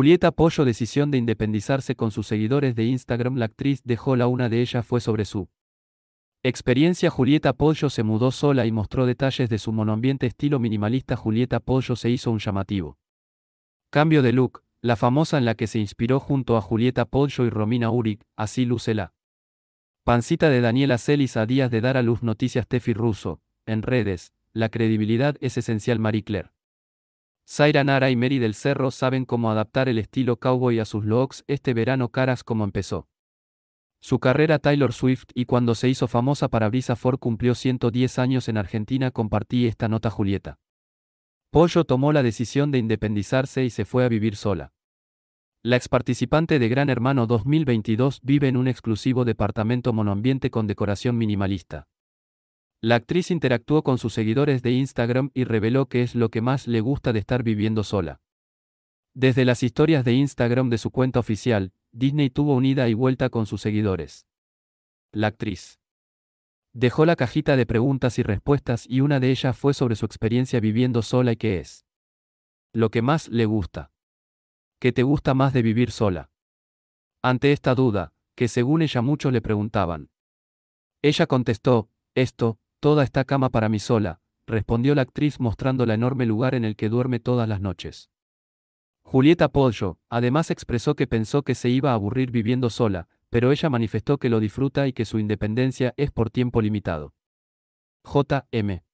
Julieta Pollo decisión de independizarse con sus seguidores de Instagram La actriz dejó la una de ellas fue sobre su experiencia Julieta Pollo se mudó sola y mostró detalles de su monoambiente estilo minimalista Julieta Pollo se hizo un llamativo cambio de look, la famosa en la que se inspiró junto a Julieta Pollo y Romina Uric, así luce la pancita de Daniela Celis a días de dar a luz noticias Tefi Russo, en redes, la credibilidad es esencial Marie Claire. Zaira Nara y Mary del Cerro saben cómo adaptar el estilo cowboy a sus looks este verano caras como empezó. Su carrera Taylor Swift y cuando se hizo famosa para Brisa Ford cumplió 110 años en Argentina compartí esta nota Julieta. Pollo tomó la decisión de independizarse y se fue a vivir sola. La ex participante de Gran Hermano 2022 vive en un exclusivo departamento monoambiente con decoración minimalista. La actriz interactuó con sus seguidores de Instagram y reveló que es lo que más le gusta de estar viviendo sola. Desde las historias de Instagram de su cuenta oficial, Disney tuvo unida y vuelta con sus seguidores. La actriz dejó la cajita de preguntas y respuestas y una de ellas fue sobre su experiencia viviendo sola y qué es lo que más le gusta. ¿Qué te gusta más de vivir sola? Ante esta duda, que según ella mucho le preguntaban, ella contestó, esto, Toda esta cama para mí sola, respondió la actriz mostrando el enorme lugar en el que duerme todas las noches. Julieta Pollo, además expresó que pensó que se iba a aburrir viviendo sola, pero ella manifestó que lo disfruta y que su independencia es por tiempo limitado. J.M.